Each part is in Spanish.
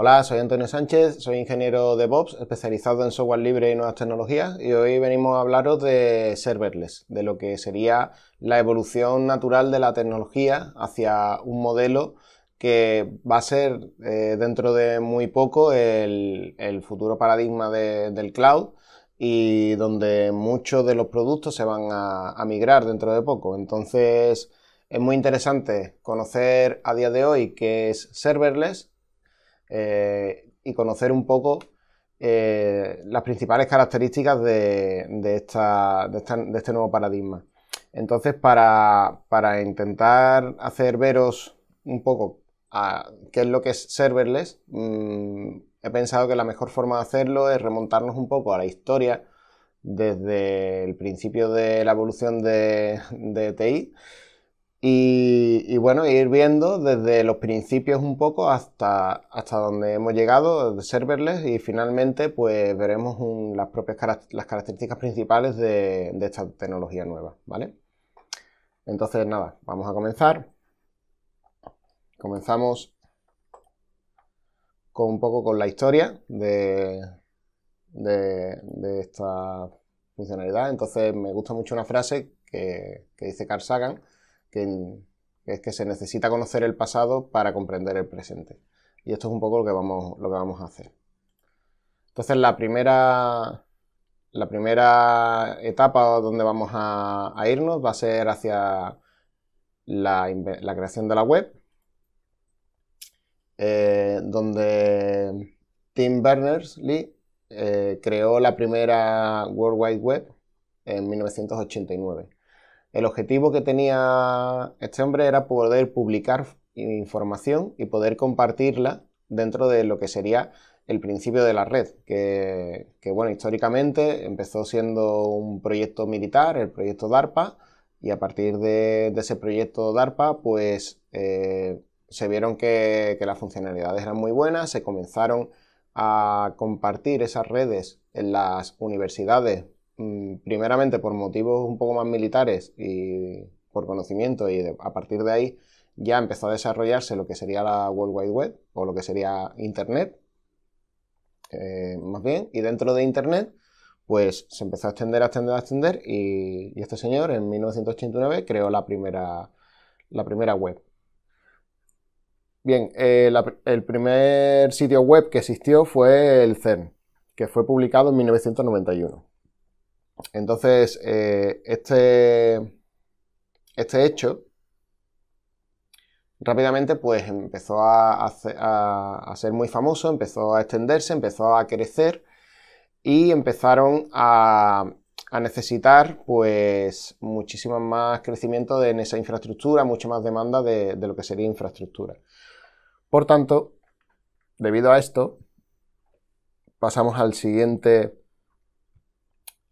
Hola, soy Antonio Sánchez, soy ingeniero de DevOps especializado en software libre y nuevas tecnologías y hoy venimos a hablaros de serverless, de lo que sería la evolución natural de la tecnología hacia un modelo que va a ser eh, dentro de muy poco el, futuro paradigma del cloud y donde muchos de los productos se van a, a migrar dentro de poco. Entonces es muy interesante conocer a día de hoy qué es serverless eh, y conocer un poco eh, las principales características de, este nuevo paradigma. Entonces, para, intentar hacer veros un poco qué es lo que es serverless, mm, he pensado que la mejor forma de hacerlo es remontarnos un poco a la historia desde el principio de la evolución de, de TI y, bueno, ir viendo desde los principios un poco hasta, donde hemos llegado de serverless y finalmente pues veremos las propias las características principales de, esta tecnología nueva, ¿vale? Entonces nada, vamos a comenzar. Comenzamos con un poco con la historia de, esta funcionalidad. Entonces me gusta mucho una frase que, que dice Carl Sagan, que es que se necesita conocer el pasado para comprender el presente. Y esto es un poco lo que vamos, lo que vamos a hacer. Entonces, la primera, la primera etapa donde vamos a, irnos va a ser hacia la, creación de la web, eh, donde Tim Berners-Lee eh, creó la primera World Wide Web en 1989. El objetivo que tenía este hombre era poder publicar información y poder compartirla dentro de lo que sería el principio de la red, que, bueno, históricamente empezó siendo un proyecto militar, el proyecto DARPA, y a partir de, ese proyecto DARPA, pues eh, se vieron que las funcionalidades eran muy buenas, se comenzaron a compartir esas redes en las universidades Mm, primeramente por motivos un poco más militares y por conocimiento y a partir de ahí ya empezó a desarrollarse lo que sería la World Wide Web o lo que sería Internet, eh, más bien, y dentro de Internet pues se empezó a extender, a extender, a extender y, este señor en 1989 creó la primera, la primera web. Bien, eh, el primer sitio web que existió fue el CERN, que fue publicado en 1991. Entonces, eh, este, este hecho rápidamente pues empezó a, ser muy famoso, empezó a extenderse, empezó a crecer y empezaron a, necesitar pues muchísimo más crecimiento de, en esa infraestructura, mucha más demanda de, de lo que sería infraestructura. Por tanto, debido a esto, pasamos al siguiente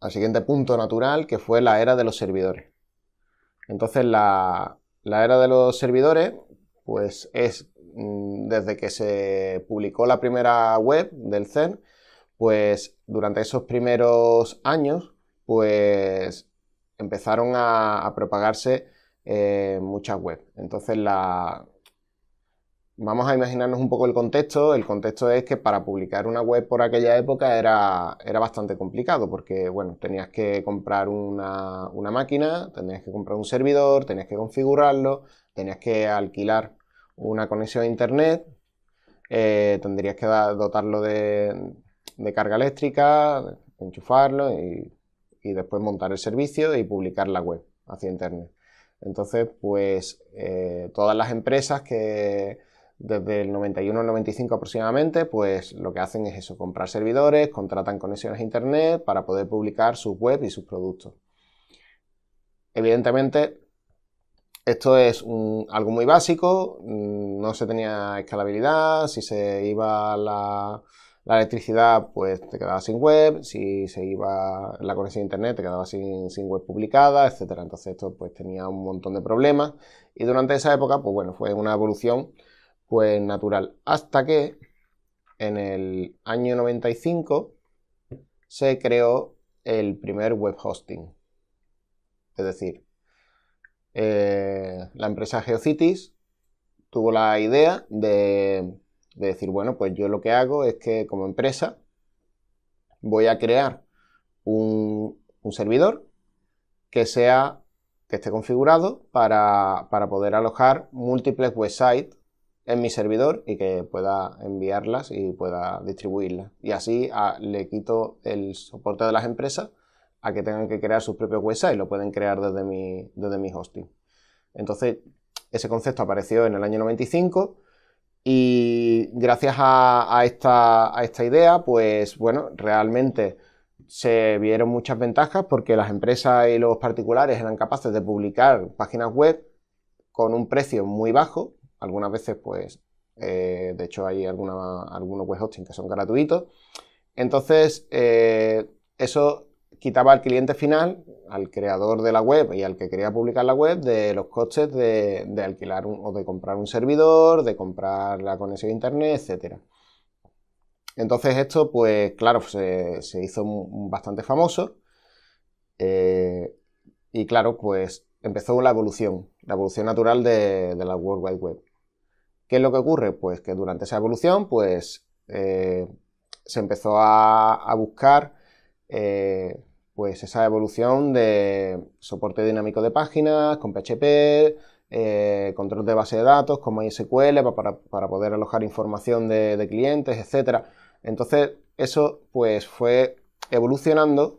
al siguiente punto natural, que fue la era de los servidores. Entonces, la, era de los servidores, pues es mm, desde que se publicó la primera web del cen pues durante esos primeros años, pues empezaron a, propagarse eh, muchas webs. Entonces la, vamos a imaginarnos un poco el contexto. El contexto es que para publicar una web por aquella época era, era bastante complicado porque, bueno, tenías que comprar una, máquina, tenías que comprar un servidor, tenías que configurarlo, tenías que alquilar una conexión a internet, eh, tendrías que dotarlo de, carga eléctrica, enchufarlo y, después montar el servicio y publicar la web hacia internet. Entonces, pues eh, todas las empresas que, desde el 91 al 95 aproximadamente, pues lo que hacen es eso, comprar servidores, contratan conexiones a Internet para poder publicar sus web y sus productos. Evidentemente, esto es algo muy básico, mm, no se tenía escalabilidad, si se iba la, electricidad, pues te quedaba sin web, si se iba la conexión a Internet, te quedaba sin, sin web publicada, etc. Entonces esto pues tenía un montón de problemas y durante esa época, pues bueno, fue una evolución pues natural. Hasta que en el año 95 se creó el primer web hosting. Es decir, eh, la empresa Geocities tuvo la idea de, decir, bueno, pues yo lo que hago es que como empresa voy a crear un, servidor que sea que esté configurado para, para, poder alojar múltiples websites en mi servidor y que pueda enviarlas y pueda distribuirlas. Y así ah, le quito el soporte de las empresas a que tengan que crear sus propios websites, lo pueden crear desde mi, desde mi hosting. Entonces, ese concepto apareció en el año 95 y gracias a, esta, a esta idea, pues bueno, realmente se vieron muchas ventajas porque las empresas y los particulares eran capaces de publicar páginas web con un precio muy bajo algunas veces, pues, eh, de hecho hay alguna, algunos web hosting que son gratuitos. Entonces, eh, eso quitaba al cliente final, al creador de la web y al que quería publicar la web, de los costes de, alquilar o de comprar un servidor, de comprar la conexión a internet, etcétera Entonces esto, pues claro, se, hizo bastante famoso eh, y claro, pues empezó la evolución, la evolución natural de la World Wide Web. ¿Qué es lo que ocurre? Pues que durante esa evolución, pues eh, se empezó a, buscar eh, pues esa evolución de soporte dinámico de páginas con PHP, eh, control de base de datos con MySQL para, poder alojar información de, clientes, etc. Entonces, eso pues fue evolucionando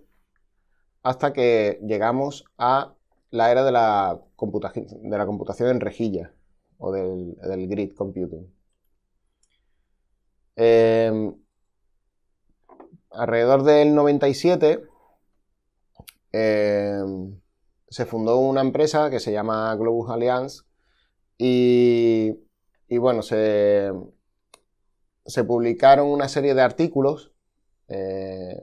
hasta que llegamos a la era de la, de la computación en rejilla o del, grid computing. Em, alrededor del 97 em, se fundó una empresa que se llama Globus Alliance y, bueno, se, se, publicaron una serie de artículos, eh,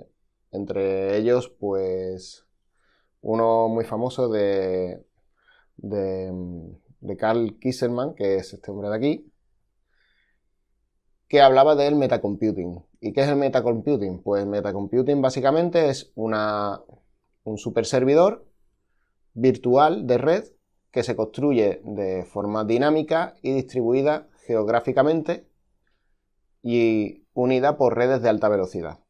entre ellos pues uno muy famoso de, de em, de Carl Kisserman, que es este hombre de aquí, que hablaba del metacomputing. ¿Y qué es el metacomputing? Pues metacomputing básicamente es un un servidor virtual de red que se construye de forma dinámica y distribuida geográficamente y unida por redes de alta velocidad.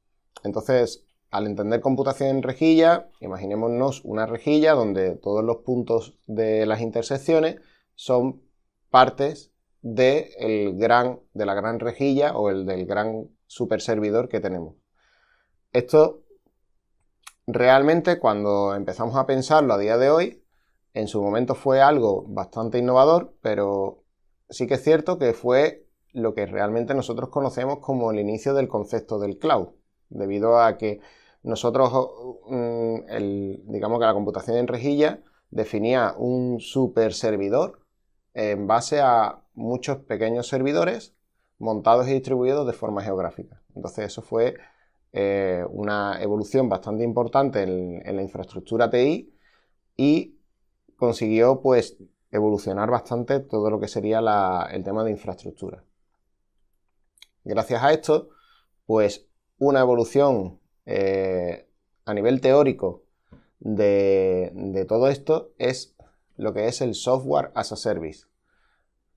Entonces, al entender computación en rejilla, imaginémonos una rejilla donde todos los puntos de las intersecciones son partes de, la gran rejilla o el del gran super servidor que tenemos. Esto realmente cuando empezamos a pensarlo a día de hoy, en su momento fue algo bastante innovador, pero sí que es cierto que fue lo que realmente nosotros conocemos como el inicio del concepto del cloud, debido a que nosotros, mm, el, digamos que la computación en rejilla definía un super servidor en base a muchos pequeños servidores montados y distribuidos de forma geográfica. Entonces eso fue eh, una evolución bastante importante en, la infraestructura TI y consiguió pues evolucionar bastante todo lo que sería el tema de infraestructura. Gracias a esto, pues una evolución eh, a nivel teórico de todo esto es lo que es el software as a service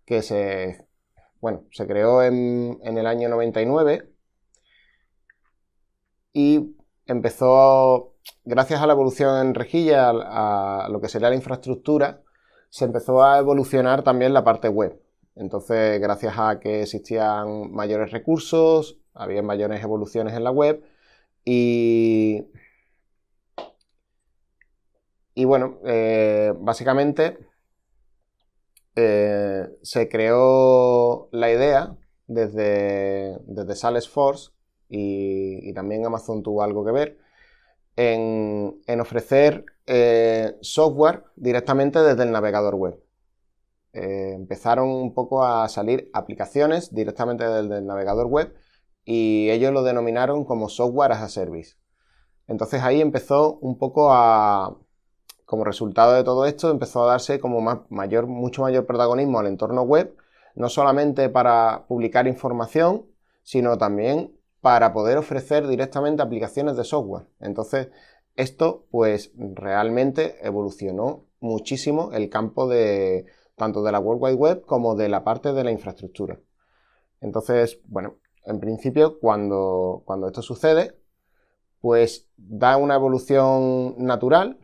que se, bueno, se creó en, el año 99 y empezó, gracias a la evolución en rejilla, a, lo que sería la infraestructura, se empezó a evolucionar también la parte web. Entonces, gracias a que existían mayores recursos, había mayores evoluciones en la web y, y bueno, eh, básicamente eh, se creó la idea desde, desde Salesforce y, y, también Amazon tuvo algo que ver en, ofrecer eh, software directamente desde el navegador web. Eh, empezaron un poco a salir aplicaciones directamente desde el navegador web y ellos lo denominaron como software as a service. Entonces ahí empezó un poco a, como resultado de todo esto empezó a darse como mayor, mucho mayor protagonismo al entorno web, no solamente para publicar información, sino también para poder ofrecer directamente aplicaciones de software. Entonces, esto pues realmente evolucionó muchísimo el campo de tanto de la World Wide Web como de la parte de la infraestructura. Entonces, bueno, en principio cuando, cuando esto sucede, pues da una evolución natural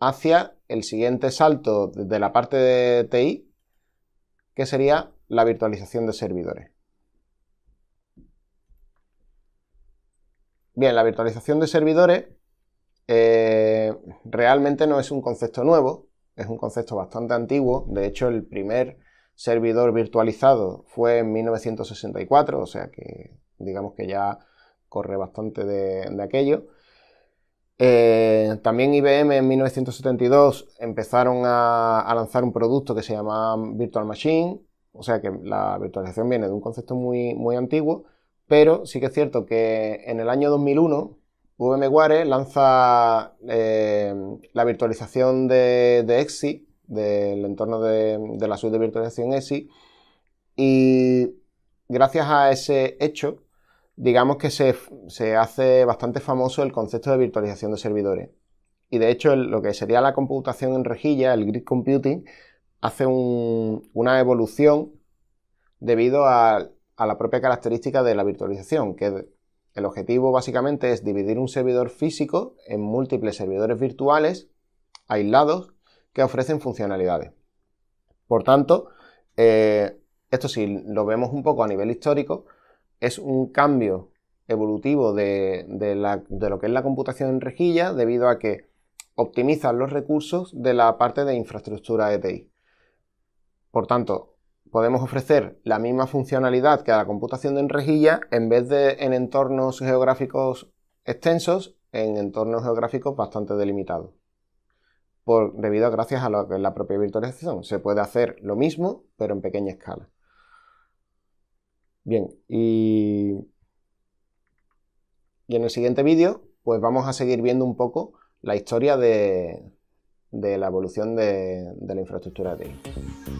hacia el siguiente salto de la parte de TI, que sería la virtualización de servidores. Bien, la virtualización de servidores eh, realmente no es un concepto nuevo, es un concepto bastante antiguo. De hecho, el primer servidor virtualizado fue en 1964, o sea que digamos que ya corre bastante de aquello. Eh, también IBM en 1972 empezaron a, lanzar un producto que se llamaba Virtual Machine, o sea que la virtualización viene de un concepto muy, muy antiguo, pero sí que es cierto que en el año 2001 VMware lanza eh, la virtualización de, de del entorno de, la suite de virtualización EXI, y gracias a ese hecho digamos que se, hace bastante famoso el concepto de virtualización de servidores. Y de hecho, lo que sería la computación en rejilla, el grid computing, hace una evolución debido a, la propia característica de la virtualización, que el objetivo básicamente es dividir un servidor físico en múltiples servidores virtuales aislados que ofrecen funcionalidades. Por tanto, eh, esto sí lo vemos un poco a nivel histórico, es un cambio evolutivo de, lo que es la computación en rejilla debido a que optimiza los recursos de la parte de infraestructura ETI. Por tanto, podemos ofrecer la misma funcionalidad que a la computación en rejilla en vez de en entornos geográficos extensos, en entornos geográficos bastante delimitados. Por, debido a gracias a lo que es la propia virtualización. Se puede hacer lo mismo, pero en pequeña escala. Bien, y, en el siguiente vídeo, pues vamos a seguir viendo un poco la historia de, la evolución de, la infraestructura de